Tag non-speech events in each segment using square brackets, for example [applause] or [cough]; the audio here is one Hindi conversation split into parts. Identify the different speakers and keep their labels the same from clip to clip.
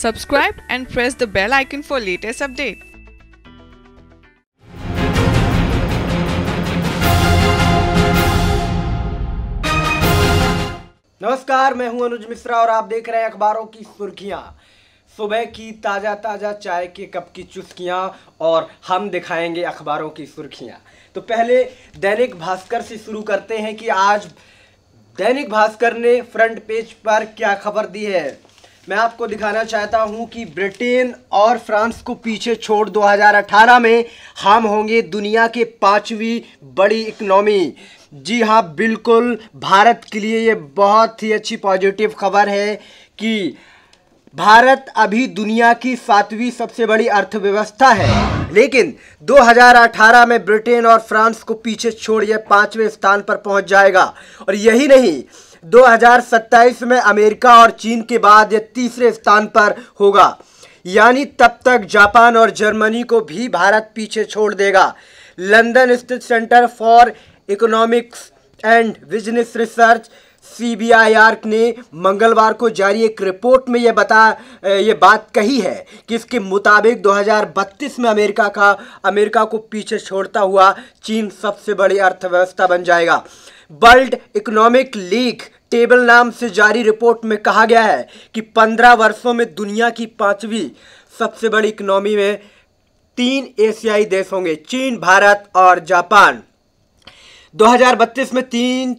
Speaker 1: Subscribe and press the bell icon for latest update. नमस्कार मैं हूं अनुज मिश्रा और आप देख रहे हैं अखबारों की सुर्खियां सुबह की ताज़ा ताज़ा चाय के कप की चुस्कियां और हम दिखाएंगे अखबारों की सुर्खियां तो पहले दैनिक भास्कर से शुरू करते हैं कि आज दैनिक भास्कर ने फ्रंट पेज पर क्या खबर दी है मैं आपको दिखाना चाहता हूं कि ब्रिटेन और फ्रांस को पीछे छोड़ 2018 में हम होंगे दुनिया के पांचवी बड़ी इकनॉमी जी हाँ बिल्कुल भारत के लिए ये बहुत ही अच्छी पॉजिटिव खबर है कि भारत अभी दुनिया की सातवीं सबसे बड़ी अर्थव्यवस्था है लेकिन 2018 में ब्रिटेन और फ्रांस को पीछे छोड़ यह पाँचवें स्थान पर पहुंच जाएगा और यही नहीं 2027 में अमेरिका और चीन के बाद यह तीसरे स्थान पर होगा यानी तब तक जापान और जर्मनी को भी भारत पीछे छोड़ देगा लंदन स्थित centre for economics and business research आर ने मंगलवार को जारी एक रिपोर्ट में यह बता ये बात कही है कि इसके मुताबिक 2032 में अमेरिका का अमेरिका को पीछे छोड़ता हुआ चीन सबसे बड़ी अर्थव्यवस्था बन जाएगा वर्ल्ड इकोनॉमिक लीग टेबल नाम से जारी रिपोर्ट में कहा गया है कि 15 वर्षों में दुनिया की पांचवी सबसे बड़ी इकोनॉमी में तीन एशियाई देश होंगे चीन भारत और जापान 2032 में तीन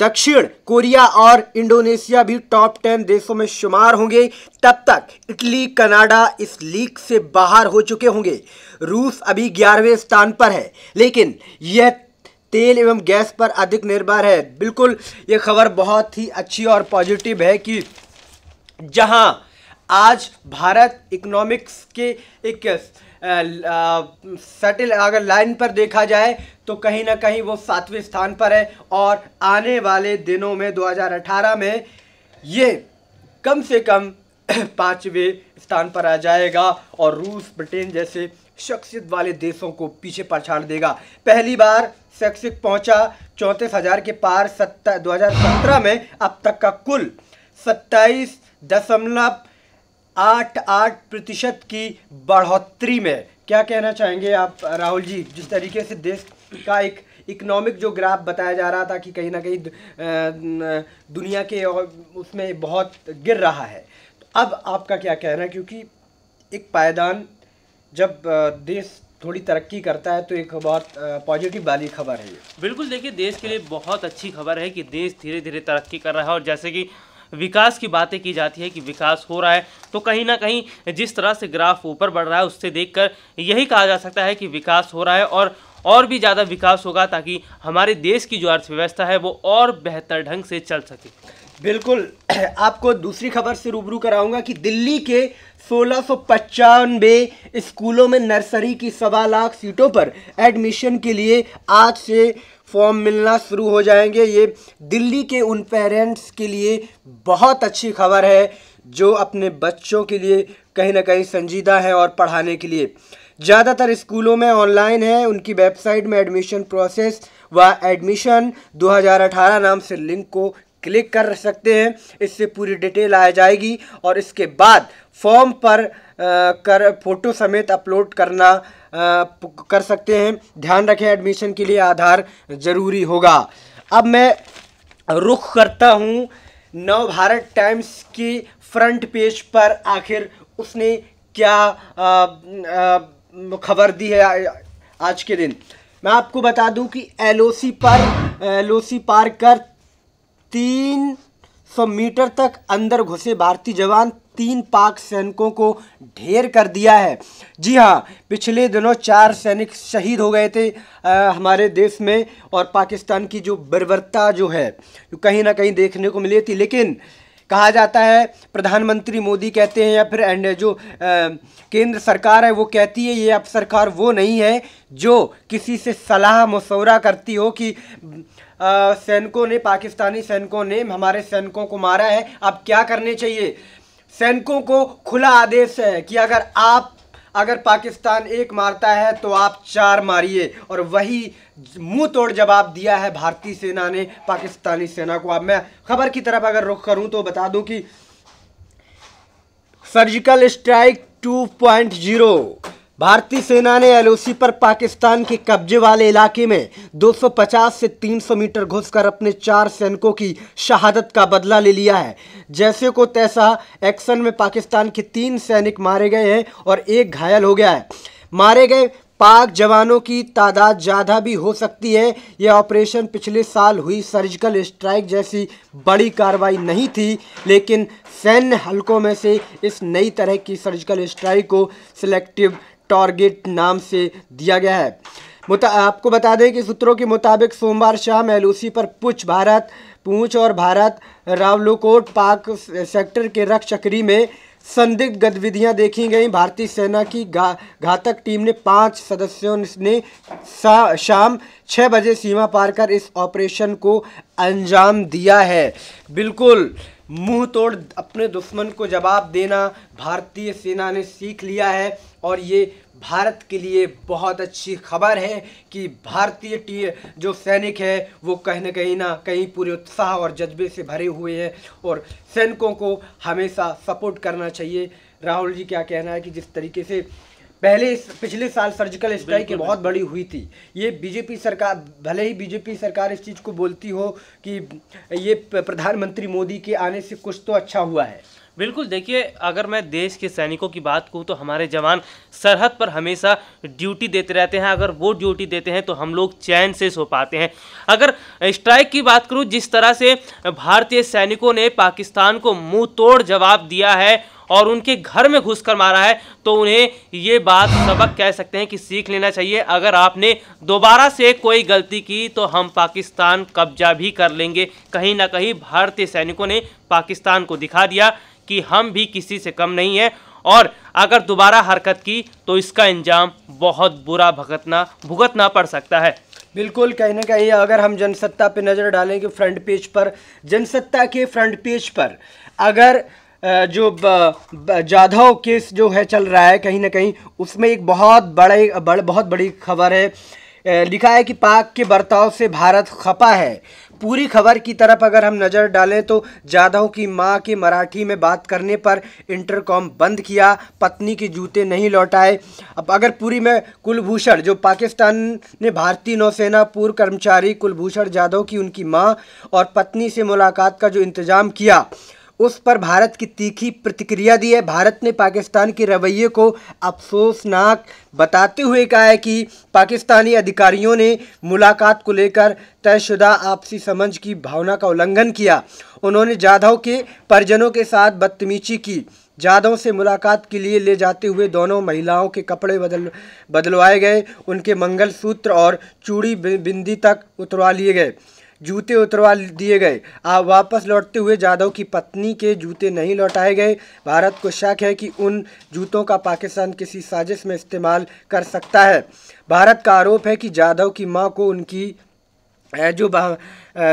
Speaker 1: दक्षिण कोरिया और इंडोनेशिया भी टॉप टेन देशों में शुमार होंगे तब तक इटली कनाडा इस लीग से बाहर हो चुके होंगे रूस अभी ग्यारहवें स्थान पर है लेकिन यह तेल एवं गैस पर अधिक निर्भर है बिल्कुल ये खबर बहुत ही अच्छी और पॉजिटिव है कि जहां आज भारत इकोनॉमिक्स के एक सेटल अगर लाइन पर देखा जाए तो कहीं ना कहीं वो सातवें स्थान पर है और आने वाले दिनों में 2018 में ये कम से कम [clears throat] पाँचवें स्थान पर आ जाएगा और रूस ब्रिटेन जैसे शख्सियत वाले देशों को पीछे पछाड़ देगा पहली बार शैक्षिक पहुंचा चौंतीस हजार के पार सत्ता दो में अब तक का कुल सत्ताईस दशमलव आठ आठ प्रतिशत की बढ़ोतरी में क्या कहना चाहेंगे आप राहुल जी जिस तरीके से देश का एक इकोनॉमिक जो ग्राफ बताया जा रहा था कि कहीं ना कहीं दुनिया के और उसमें बहुत गिर रहा है तो अब आपका क्या कहना है क्योंकि एक पायदान जब देश थोड़ी तरक्की करता है तो एक बहुत पॉजिटिव वाली
Speaker 2: खबर है ये बिल्कुल देखिए देश के लिए बहुत अच्छी खबर है कि देश धीरे धीरे तरक्की कर रहा है और जैसे कि विकास की बातें की जाती है कि विकास हो रहा है तो कहीं ना कहीं जिस तरह से ग्राफ ऊपर बढ़ रहा है उससे देखकर यही कहा जा सकता है कि विकास हो रहा है और और भी ज़्यादा विकास होगा ताकि हमारे देश की जो अर्थव्यवस्था है वो और बेहतर ढंग से चल सके
Speaker 1: बिल्कुल [clears throat] आपको दूसरी खबर से रूबरू कराऊंगा कि दिल्ली के सोलह स्कूलों में नर्सरी की सवा लाख सीटों पर एडमिशन के लिए आज से फॉर्म मिलना शुरू हो जाएंगे ये दिल्ली के उन पेरेंट्स के लिए बहुत अच्छी खबर है जो अपने बच्चों के लिए कहीं ना कहीं संजीदा है और पढ़ाने के लिए ज़्यादातर स्कूलों में ऑनलाइन है उनकी वेबसाइट में एडमिशन प्रोसेस व एडमिशन 2018 नाम से लिंक को क्लिक कर सकते हैं इससे पूरी डिटेल आ जाएगी और इसके बाद फॉर्म पर आ, कर फोटो समेत अपलोड करना आ, कर सकते हैं ध्यान रखें एडमिशन के लिए आधार ज़रूरी होगा अब मैं रुख करता हूँ नव भारत टाइम्स की फ्रंट पेज पर आखिर उसने क्या खबर दी है आज के दिन मैं आपको बता दूं कि एलओसी पर एलओसी पार कर तीन सौ मीटर तक अंदर घुसे भारतीय जवान तीन पाक सैनिकों को ढेर कर दिया है जी हाँ पिछले दिनों चार सैनिक शहीद हो गए थे आ, हमारे देश में और पाकिस्तान की जो बर्बरता जो है जो कहीं ना कहीं देखने को मिली थी लेकिन कहा जाता है प्रधानमंत्री मोदी कहते हैं या फिर एंड जो आ, केंद्र सरकार है वो कहती है ये अब सरकार वो नहीं है जो किसी से सलाह मशवरा करती हो कि सैनिकों ने पाकिस्तानी सैनिकों ने हमारे सैनिकों को मारा है अब क्या करने चाहिए सैनिकों को खुला आदेश है कि अगर आप अगर पाकिस्तान एक मारता है तो आप चार मारिए और वही मुंह तोड़ जवाब दिया है भारतीय सेना ने पाकिस्तानी सेना को अब मैं खबर की तरफ अगर रुख करूं तो बता दूं कि सर्जिकल स्ट्राइक 2.0 भारतीय सेना ने एलओसी पर पाकिस्तान के कब्जे वाले इलाके में 250 से 300 मीटर घुसकर अपने चार सैनिकों की शहादत का बदला ले लिया है जैसे को तैसा एक्शन में पाकिस्तान के तीन सैनिक मारे गए हैं और एक घायल हो गया है मारे गए पाक जवानों की तादाद ज़्यादा भी हो सकती है यह ऑपरेशन पिछले साल हुई सर्जिकल स्ट्राइक जैसी बड़ी कार्रवाई नहीं थी लेकिन सैन्य हलकों में से इस नई तरह की सर्जिकल स्ट्राइक को सिलेक्टिव टारगेट नाम से दिया गया है आपको बता दें कि सूत्रों के मुताबिक सोमवार शाम एलओसी पर पुछ भारत पूछ और भारत रावलोकोट पाक सेक्टर के रक्ष चक्री में संदिग्ध गतिविधियां देखी गई भारतीय सेना की गा, घातक टीम ने पांच सदस्यों ने शाम छः बजे सीमा पार कर इस ऑपरेशन को अंजाम दिया है बिल्कुल मुंह तोड़ अपने दुश्मन को जवाब देना भारतीय सेना ने सीख लिया है और ये भारत के लिए बहुत अच्छी खबर है कि भारतीय टी जो सैनिक है वो कहीं ना कहीं ना कहीं पूरे उत्साह और जज्बे से भरे हुए हैं और सैनिकों को हमेशा सपोर्ट करना चाहिए राहुल जी क्या कहना है कि जिस तरीके से पहले इस पिछले साल सर्जिकल स्ट्राइक बहुत बड़ी हुई थी ये बीजेपी सरकार भले ही बीजेपी सरकार इस चीज़ को बोलती हो कि ये प्रधानमंत्री मोदी के
Speaker 2: आने से कुछ तो अच्छा हुआ है बिल्कुल देखिए अगर मैं देश के सैनिकों की बात कहूँ तो हमारे जवान सरहद पर हमेशा ड्यूटी देते रहते हैं अगर वो ड्यूटी देते हैं तो हम लोग चैन से सो पाते हैं अगर स्ट्राइक की बात करूँ जिस तरह से भारतीय सैनिकों ने पाकिस्तान को मुंह तोड़ जवाब दिया है और उनके घर में घुस कर मारा है तो उन्हें ये बात सबक कह सकते हैं कि सीख लेना चाहिए अगर आपने दोबारा से कोई गलती की तो हम पाकिस्तान कब्जा भी कर लेंगे कहीं ना कहीं भारतीय सैनिकों ने पाकिस्तान को दिखा दिया कि हम भी किसी से कम नहीं हैं और अगर दोबारा हरकत की तो इसका इंजाम बहुत बुरा भगतना भुगतना पड़ सकता है बिल्कुल
Speaker 1: कहीं ना कहीं अगर हम जनसत्ता पे नज़र डालेंगे फ्रंट पेज पर जनसत्ता के फ्रंट पेज पर अगर जो जाधव केस जो है चल रहा है कहीं ना कहीं उसमें एक बहुत बड़े बड़, बहुत बड़ी खबर है लिखा है कि पाक के बर्ताव से भारत खपा है पूरी खबर की तरफ अगर हम नज़र डालें तो जाधव की मां के मराठी में बात करने पर इंटरकॉम बंद किया पत्नी के जूते नहीं लौटाए अब अगर पूरी में कुलभूषण जो पाकिस्तान ने भारतीय नौसेना पूर्व कर्मचारी कुलभूषण जाधव की उनकी मां और पत्नी से मुलाकात का जो इंतज़ाम किया उस पर भारत की तीखी प्रतिक्रिया दी है भारत ने पाकिस्तान के रवैये को अफसोसनाक बताते हुए कहा है कि पाकिस्तानी अधिकारियों ने मुलाकात को लेकर तयशुदा आपसी समझ की भावना का उल्लंघन किया उन्होंने जाधव के परिजनों के साथ बदतमीजी की जाधव से मुलाकात के लिए ले जाते हुए दोनों महिलाओं के कपड़े बदल बदलवाए गए उनके मंगलसूत्र और चूड़ी बिंदी तक उतरवा लिए गए जूते उतरवा दिए गए आप वापस लौटते हुए जाधव की पत्नी के जूते नहीं लौटाए गए भारत को शक है कि उन जूतों का पाकिस्तान किसी साजिश में इस्तेमाल कर सकता है भारत का आरोप है कि जाधव की माँ को उनकी जो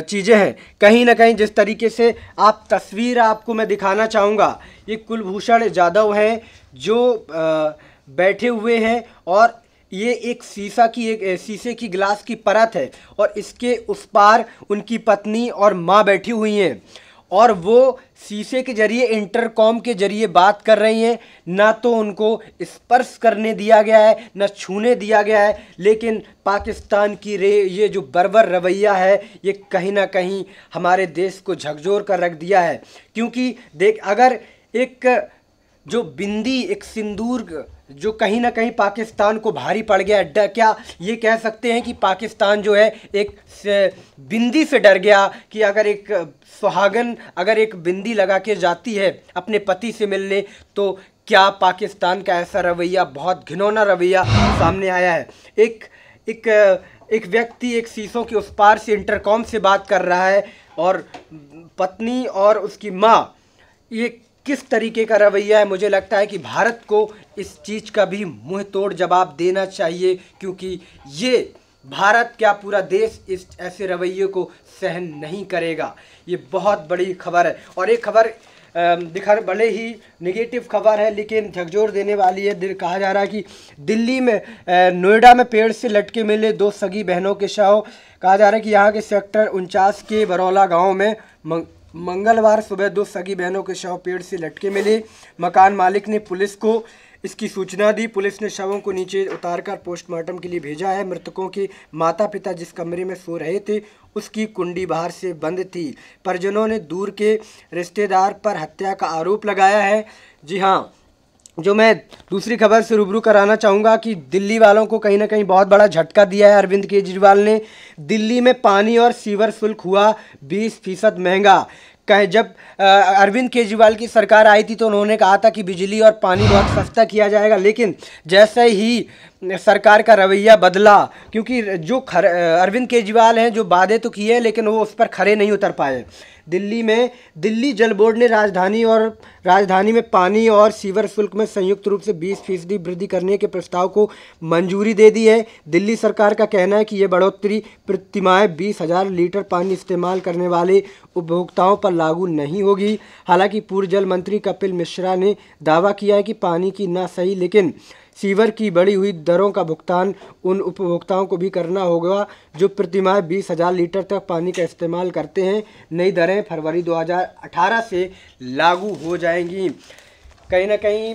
Speaker 1: चीज़ें हैं कहीं ना कहीं जिस तरीके से आप तस्वीर आपको मैं दिखाना चाहूँगा ये कुलभूषण जाधव हैं जो बैठे हुए हैं और ये एक शीशा की एक शीशे की गिलास की परत है और इसके उस पार उनकी पत्नी और माँ बैठी हुई हैं और वो शीशे के जरिए इंटरकॉम के जरिए बात कर रही हैं ना तो उनको स्पर्श करने दिया गया है ना छूने दिया गया है लेकिन पाकिस्तान की रे ये जो बरबर रवैया है ये कहीं ना कहीं हमारे देश को झकझोर कर रख दिया है क्योंकि देख अगर एक जो बिंदी एक सिंदूर जो कहीं ना कहीं पाकिस्तान को भारी पड़ गया डर क्या ये कह सकते हैं कि पाकिस्तान जो है एक बिंदी से डर गया कि अगर एक सुहागन अगर एक बिंदी लगा के जाती है अपने पति से मिलने तो क्या पाकिस्तान का ऐसा रवैया बहुत घिनौना रवैया सामने आया है एक एक एक व्यक्ति एक शीशों के उस पार से इंटरकॉम से बात कर रहा है और पत्नी और उसकी माँ ये किस तरीके का रवैया है मुझे लगता है कि भारत को इस चीज़ का भी मुँह तोड़ जवाब देना चाहिए क्योंकि ये भारत क्या पूरा देश इस ऐसे रवैये को सहन नहीं करेगा ये बहुत बड़ी खबर है और एक खबर दिखा भले ही निगेटिव खबर है लेकिन झकझोर देने वाली है दिल कहा जा रहा है कि दिल्ली में नोएडा में पेड़ से लटके मिले दो सगी बहनों के शव कहा जा रहा है कि यहाँ के सेक्टर उनचास के बरौला गांव में मंगलवार सुबह दो सगी बहनों के शव पेड़ से लटके मिले मकान मालिक ने पुलिस को इसकी सूचना दी पुलिस ने शवों को नीचे उतारकर पोस्टमार्टम के लिए भेजा है मृतकों के माता पिता जिस कमरे में सो रहे थे उसकी कुंडी बाहर से बंद थी परिजनों ने दूर के रिश्तेदार पर हत्या का आरोप लगाया है जी हाँ जो मैं दूसरी खबर से रूबरू कराना चाहूँगा कि दिल्ली वालों को कहीं ना कहीं बहुत बड़ा झटका दिया है अरविंद केजरीवाल ने दिल्ली में पानी और सीवर शुल्क हुआ 20 फीसद महंगा कहे जब अरविंद केजरीवाल की सरकार आई थी तो उन्होंने कहा था कि बिजली और पानी बहुत सस्ता किया जाएगा लेकिन जैसे ही सरकार का रवैया बदला क्योंकि जो खर अरविंद केजरीवाल हैं जो वादे तो किए हैं लेकिन वो उस पर खड़े नहीं उतर पाए दिल्ली में दिल्ली जल बोर्ड ने राजधानी और राजधानी में पानी और सीवर शुल्क में संयुक्त रूप से 20 फीसदी वृद्धि करने के प्रस्ताव को मंजूरी दे दी है दिल्ली सरकार का कहना है कि ये बढ़ोतरी प्रतिमाएँ बीस हज़ार लीटर पानी इस्तेमाल करने वाले उपभोक्ताओं पर लागू नहीं होगी हालांकि पूर्व जल मंत्री कपिल मिश्रा ने दावा किया है कि पानी की ना सही लेकिन सीवर की बढ़ी हुई दरों का भुगतान उन उपभोक्ताओं को भी करना होगा जो प्रतिमाह बीस हज़ार लीटर तक पानी का इस्तेमाल करते हैं नई दरें फरवरी 2018 से लागू हो जाएंगी कहीं ना कहीं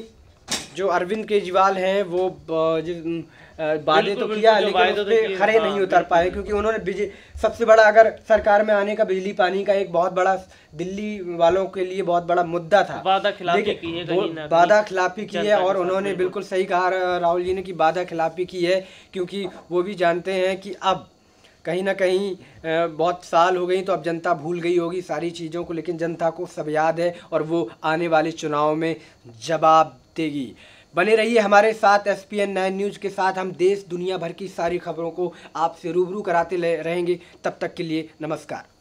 Speaker 1: जो अरविंद केजरीवाल हैं वो वादे तो किया लेकिन तो खड़े हाँ, नहीं उतर पाए क्योंकि उन्होंने बिजली सबसे बड़ा अगर सरकार में आने का बिजली पानी का एक बहुत बड़ा दिल्ली वालों के लिए बहुत बड़ा मुद्दा था वादा खिलाफी की है वादा खिलाफी की है और उन्होंने बिल्कुल सही कहा राहुल जी ने कि वादा खिलाफी की है क्योंकि वो भी जानते हैं कि अब कहीं ना कहीं बहुत साल हो गई तो अब जनता भूल गई होगी सारी चीज़ों को लेकिन जनता को सब याद है और वो आने वाले चुनाव में जवाब देगी बने रहिए हमारे साथ S P N nine news के साथ हम देश दुनिया भर की सारी खबरों को आपसे रूबरू कराते रहेंगे तब तक के लिए नमस्कार